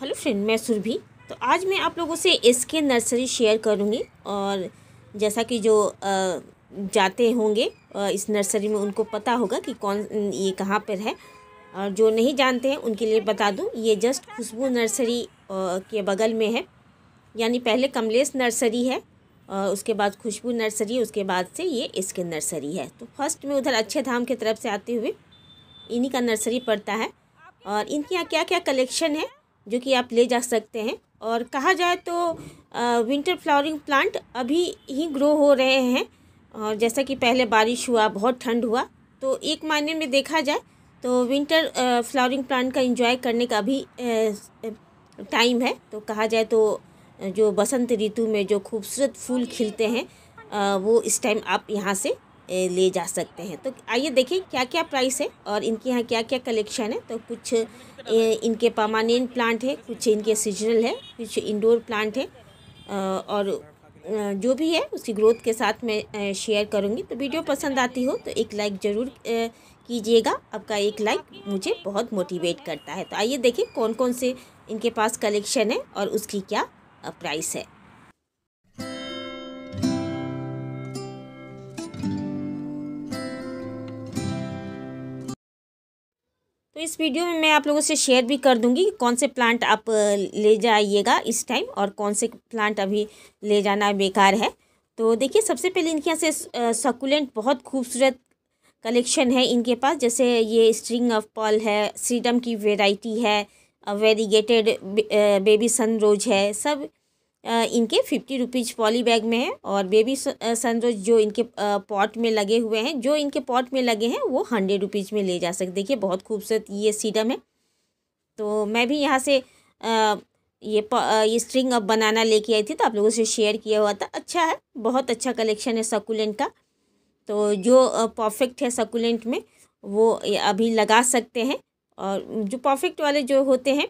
hello friend मैं सुरभि तो आज मैं आप लोगों से के नर्सरी शेयर करूँगी और जैसा कि जो जाते होंगे इस नर्सरी में उनको पता होगा कि कौन ये कहाँ पर है और जो नहीं जानते हैं उनके लिए बता दूँ ये जस्ट खुशबू नर्सरी के बगल में है यानी पहले कमलेश नर्सरी है और उसके बाद खुशबू नर्सरी उसके बाद से ये इसके नर्सरी है तो फर्स्ट में उधर अच्छे धाम की तरफ से आते हुए इन्हीं का नर्सरी पड़ता है और इनके यहाँ क्या क्या कलेक्शन है जो कि आप ले जा सकते हैं और कहा जाए तो विंटर फ्लावरिंग प्लांट अभी ही ग्रो हो रहे हैं और जैसा कि पहले बारिश हुआ बहुत ठंड हुआ तो एक मायने में देखा जाए तो विंटर फ्लावरिंग प्लांट का एंजॉय करने का भी टाइम है तो कहा जाए तो जो बसंत ऋतु में जो खूबसूरत फूल खिलते हैं वो इस टाइम आप यहाँ से ले जा सकते हैं तो आइए देखें क्या क्या प्राइस है और इनके यहाँ क्या क्या कलेक्शन है तो कुछ इनके परमानेंट प्लांट है कुछ इनके सीजनल है कुछ इंडोर प्लांट है और जो भी है उसकी ग्रोथ के साथ मैं शेयर करूँगी तो वीडियो पसंद आती हो तो एक लाइक ज़रूर कीजिएगा आपका एक लाइक मुझे बहुत मोटिवेट करता है तो आइए देखें कौन कौन से इनके पास कलेक्शन है और उसकी क्या प्राइस है तो इस वीडियो में मैं आप लोगों से शेयर भी कर दूंगी कौन से प्लांट आप ले जाइएगा इस टाइम और कौन से प्लांट अभी ले जाना बेकार है तो देखिए सबसे पहले इनके यहाँ से सकुलेंट बहुत खूबसूरत कलेक्शन है इनके पास जैसे ये स्ट्रिंग ऑफ पॉल है सीडम की वेराइटी है वेरीगेटेड बेबी सन रोज है सब इनके फिफ्टी रुपीज़ पॉली बैग में है और बेबी सनरोज जो इनके पॉट में लगे हुए हैं जो इनके पॉट में लगे हैं वो हंड्रेड रुपीज़ में ले जा सकते देखिए बहुत खूबसूरत ये सीडम है तो मैं भी यहाँ से ये ये स्ट्रिंग अब बनाना लेके आई थी तो आप लोगों से शेयर किया हुआ था अच्छा है बहुत अच्छा कलेक्शन है सकुलेंट का तो जो परफेक्ट है सकुलेंट में वो अभी लगा सकते हैं और जो परफेक्ट वाले जो होते हैं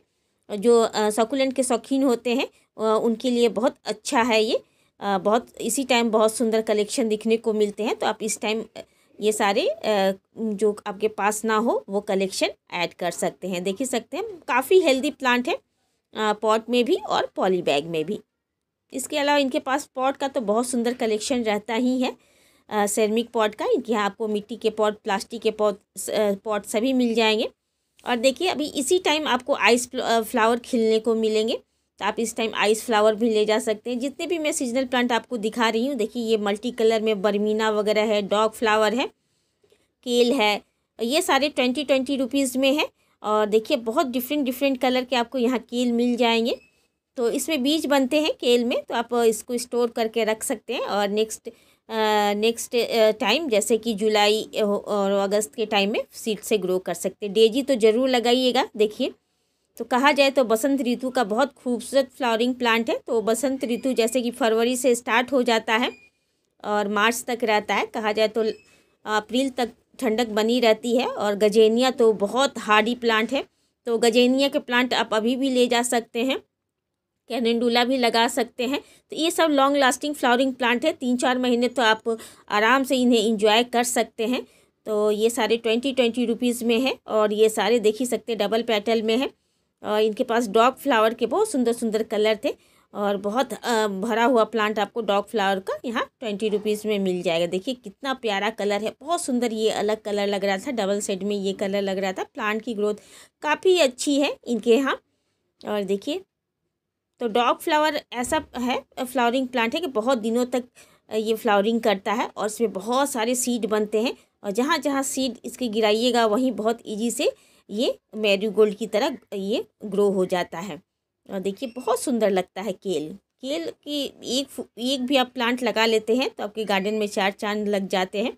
जो सकुलेंट के शौकीन होते हैं उनके लिए बहुत अच्छा है ये बहुत इसी टाइम बहुत सुंदर कलेक्शन दिखने को मिलते हैं तो आप इस टाइम ये सारे जो आपके पास ना हो वो कलेक्शन ऐड कर सकते हैं देख ही सकते हैं काफ़ी हेल्दी प्लांट है पॉट में भी और पॉली बैग में भी इसके अलावा इनके पास पॉट का तो बहुत सुंदर कलेक्शन रहता ही है सेरमिक पॉट का इनके यहाँ आपको मिट्टी के पॉट प्लास्टिक के पॉट पॉट सभी मिल जाएंगे और देखिए अभी इसी टाइम आपको आइस फ्लावर खिलने को मिलेंगे तो आप इस टाइम आइस फ्लावर भी ले जा सकते हैं जितने भी मैं सीजनल प्लांट आपको दिखा रही हूँ देखिए ये मल्टी कलर में बर्मीना वगैरह है डॉग फ्लावर है केल है ये सारे ट्वेंटी ट्वेंटी रुपीज़ में है और देखिए बहुत डिफरेंट डिफरेंट कलर के आपको यहाँ केल मिल जाएंगे तो इसमें बीज बनते हैं केल में तो आप इसको स्टोर करके रख सकते हैं और नेक्स्ट नेक्स्ट टाइम जैसे कि जुलाई और अगस्त के टाइम में सीड से ग्रो कर सकते हैं डेजी तो ज़रूर लगाइएगा देखिए तो कहा जाए तो बसंत ऋतु का बहुत खूबसूरत फ्लावरिंग प्लांट है तो बसंत ऋतु जैसे कि फरवरी से स्टार्ट हो जाता है और मार्च तक रहता है कहा जाए तो अप्रैल तक ठंडक बनी रहती है और गजेनिया तो बहुत हार्डी प्लांट है तो गजेनिया के प्लांट आप अभी भी ले जा सकते हैं कैनेंडूला भी लगा सकते हैं तो ये सब लॉन्ग लास्टिंग फ्लावरिंग प्लांट है तीन चार महीने तो आप आराम से इन्हें इंजॉय कर सकते हैं तो ये सारे ट्वेंटी ट्वेंटी रुपीज़ में है और ये सारे देख ही सकते हैं डबल पेटल में है और इनके पास डॉग फ्लावर के बहुत सुंदर सुंदर कलर थे और बहुत भरा हुआ प्लांट आपको डॉग फ्लावर का यहाँ ट्वेंटी रुपीज़ में मिल जाएगा देखिए कितना प्यारा कलर है बहुत सुंदर ये अलग कलर लग रहा था डबल सेट में ये कलर लग रहा था प्लांट की ग्रोथ काफ़ी अच्छी है इनके यहाँ और देखिए तो डॉग फ्लावर ऐसा है फ्लावरिंग प्लांट है कि बहुत दिनों तक ये फ्लावरिंग करता है और इसमें बहुत सारे सीड बनते हैं और जहाँ जहाँ सीड इसके गिराइएगा वहीं बहुत ईजी से ये मैरीगोल्ड की तरह ये ग्रो हो जाता है और देखिए बहुत सुंदर लगता है केल केल की एक एक भी आप प्लांट लगा लेते हैं तो आपके गार्डन में चार चांद लग जाते हैं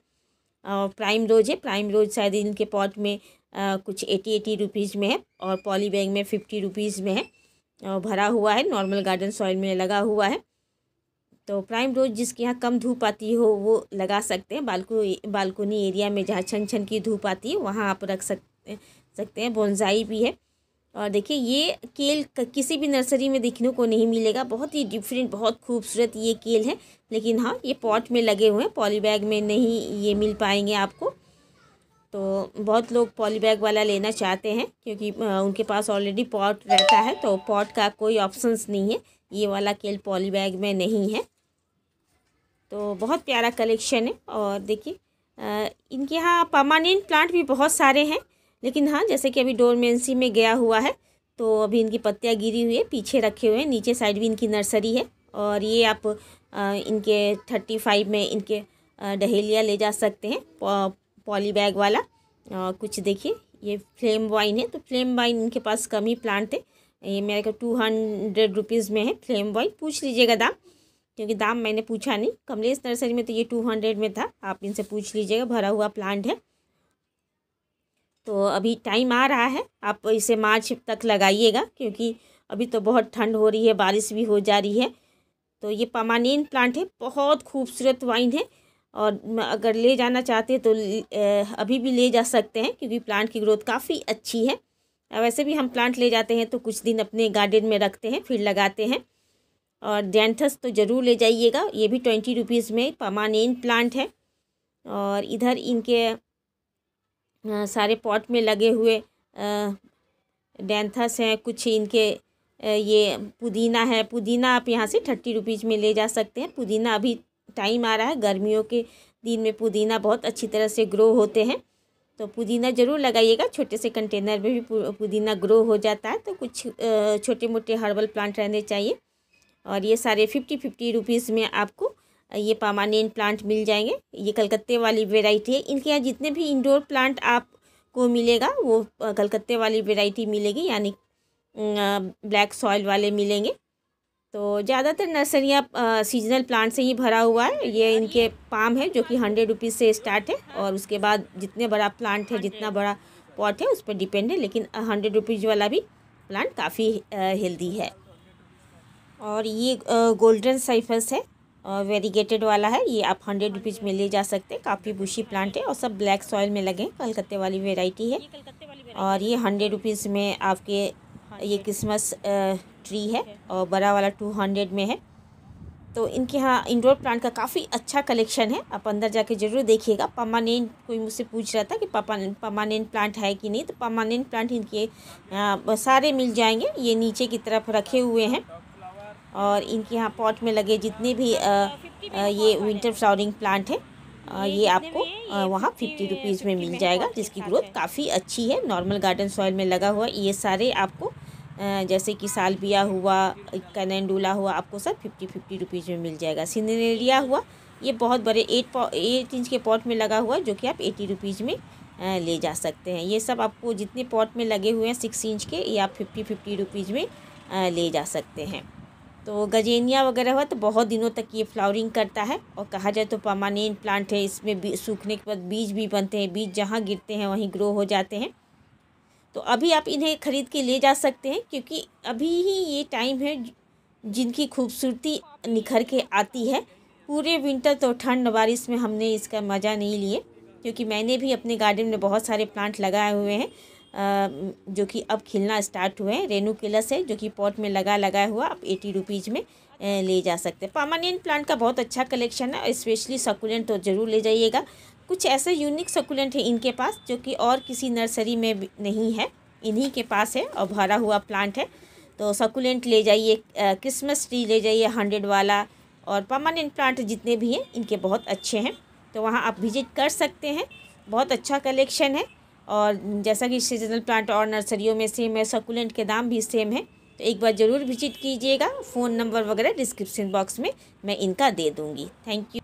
और प्राइम रोज है प्राइम रोज शायद इनके पॉट में आ, कुछ एटी एटी रुपीज़ में है और पॉली बैग में फिफ्टी रुपीज़ में है भरा हुआ है नॉर्मल गार्डन सॉइल में लगा हुआ है तो प्राइम रोज जिसके यहाँ कम धूप आती हो वो लगा सकते हैं बालको बालकोनी एरिया में जहाँ छन छन की धूप आती है वहाँ आप रख सक सकते हैं बोनजाई भी है और देखिए ये केल किसी भी नर्सरी में देखने को नहीं मिलेगा बहुत ही डिफरेंट बहुत खूबसूरत ये केल है लेकिन हाँ ये पॉट में लगे हुए हैं पॉलीबैग में नहीं ये मिल पाएंगे आपको तो बहुत लोग पॉली बैग वाला लेना चाहते हैं क्योंकि उनके पास ऑलरेडी पॉट रहता है तो पॉट का कोई ऑप्शंस नहीं है ये वाला केल पॉली बैग में नहीं है तो बहुत प्यारा कलेक्शन है और देखिए इनके यहाँ परमानेंट प्लांट भी बहुत सारे हैं लेकिन हाँ जैसे कि अभी डोरमेंसी में गया हुआ है तो अभी इनकी पत्तियाँ गिरी हुई है पीछे रखे हुए हैं नीचे साइड भी इनकी नर्सरी है और ये आप इनके थर्टी फाइव में इनके डहेलिया ले जा सकते हैं पॉली बैग वाला आ, कुछ देखिए ये फ्लेम वाइन है तो फ्लेम वाइन इनके पास कम ही प्लांट है ये मेरे को टू हंड्रेड रुपीज़ में है फ्लेम वाइन पूछ लीजिएगा दाम क्योंकि दाम मैंने पूछा नहीं कमलेश नर्सरी में तो ये टू हंड्रेड में था आप इनसे पूछ लीजिएगा भरा हुआ प्लांट है तो अभी टाइम आ रहा है आप इसे मार्च तक लगाइएगा क्योंकि अभी तो बहुत ठंड हो रही है बारिश भी हो जा रही है तो ये पमानेंट प्लांट है बहुत खूबसूरत वाइन है और अगर ले जाना चाहते हैं तो अभी भी ले जा सकते हैं क्योंकि प्लांट की ग्रोथ काफ़ी अच्छी है वैसे भी हम प्लांट ले जाते हैं तो कुछ दिन अपने गार्डन में रखते हैं फिर लगाते हैं और डेंथस तो ज़रूर ले जाइएगा ये भी ट्वेंटी रुपीज़ में परमानेंट प्लांट है और इधर इनके सारे पॉट में लगे हुए डेंथस हैं कुछ इनके ये पुदीना है पुदीना आप यहाँ से थर्टी रुपीज़ में ले जा सकते हैं पुदीना अभी टाइम आ रहा है गर्मियों के दिन में पुदीना बहुत अच्छी तरह से ग्रो होते हैं तो पुदीना ज़रूर लगाइएगा छोटे से कंटेनर में भी पुदीना ग्रो हो जाता है तो कुछ छोटे मोटे हर्बल प्लांट रहने चाहिए और ये सारे फिफ्टी फिफ्टी रुपीज़ में आपको ये पामानेंट प्लांट मिल जाएंगे ये कलकत्ते वाली वेराइटी है इनके यहाँ जितने भी इंडोर प्लांट आपको मिलेगा वो कलकत्ते वाली वेराइटी मिलेगी यानी ब्लैक सॉयल वाले मिलेंगे तो ज़्यादातर नर्सरियाँ सीजनल प्लांट से ही भरा हुआ है ये इनके पाम है जो कि हंड्रेड रुपीज़ से स्टार्ट है और उसके बाद जितने बड़ा प्लांट है जितना बड़ा पॉट है उस पर डिपेंड है लेकिन हंड्रेड रुपीज़ वाला भी प्लांट काफ़ी हेल्दी है और ये गोल्डन साइफस है वेरीगेटेड वाला है ये आप हंड्रेड रुपीज़ में ले जा सकते हैं काफ़ी बुशी प्लांट है और सब ब्लैक सॉयल में लगे कलकत्ते वाली वेराइटी है और ये हंड्रेड रुपीज़ में आपके ये क्रिसमस ट्री है और बड़ा वाला टू हंड्रेड में है तो इनके यहाँ इंडोर प्लांट का काफ़ी अच्छा कलेक्शन है आप अंदर जाके ज़रूर देखिएगा परमानेंट कोई मुझसे पूछ रहा था कि पापा प्लांट है कि नहीं तो परमानेंट प्लांट इनके सारे मिल जाएंगे ये नीचे की तरफ रखे हुए हैं और इनके यहाँ पॉट में लगे जितने भी आ, आ, ये विंटर फ्लावरिंग प्लांट है आ, ये आपको वहाँ फिफ्टी रुपीज़ में मिल जाएगा जिसकी ग्रोथ काफ़ी अच्छी है नॉर्मल गार्डन सॉइल में लगा हुआ ये सारे आपको जैसे कि सालबिया हुआ कनेंडूला हुआ आपको सब फिफ्टी फिफ्टी रुपीज़ में मिल जाएगा सिनेरिया हुआ ये बहुत बड़े एट एट इंच के पॉट में लगा हुआ जो कि आप एटी रुपीज़ में ले जा सकते हैं ये सब आपको जितने पॉट में लगे हुए हैं सिक्स इंच के ये आप फिफ्टी फिफ्टी रुपीज़ में ले जा सकते हैं तो गजेनिया वगैरह हुआ तो बहुत दिनों तक ये फ्लावरिंग करता है और कहा जाए तो परमानेंट प्लांट है इसमें सूखने के बाद बीज भी बनते हैं बीज जहाँ गिरते हैं वहीं ग्रो हो जाते हैं तो अभी आप इन्हें ख़रीद के ले जा सकते हैं क्योंकि अभी ही ये टाइम है जिनकी खूबसूरती निखर के आती है पूरे विंटर तो ठंड बारिश में हमने इसका मज़ा नहीं लिए क्योंकि मैंने भी अपने गार्डन में बहुत सारे प्लांट लगाए हुए हैं जो कि अब खिलना स्टार्ट हुए हैं रेनू किलस है जो कि पॉट में लगा लगाया हुआ आप एटी रुपीज़ में ले जा सकते हैं परमानेंट प्लांट का बहुत अच्छा कलेक्शन है स्पेशली सकुलेंट तो ज़रूर ले जाइएगा कुछ ऐसे यूनिक सकुलेंट है इनके पास जो कि और किसी नर्सरी में नहीं है इन्हीं के पास है और भरा हुआ प्लांट है तो सकुलेंट ले जाइए क्रिसमस ट्री ले जाइए हंड्रेड वाला और परमानेंट प्लांट जितने भी हैं इनके बहुत अच्छे हैं तो वहाँ आप विजिट कर सकते हैं बहुत अच्छा कलेक्शन है और जैसा कि सीजनल प्लांट और नर्सरियों में सेम है सकुलेंट के दाम भी सेम है तो एक बार ज़रूर विजिट कीजिएगा फ़ोन नंबर वगैरह डिस्क्रिप्शन बॉक्स में मैं इनका दे दूँगी थैंक यू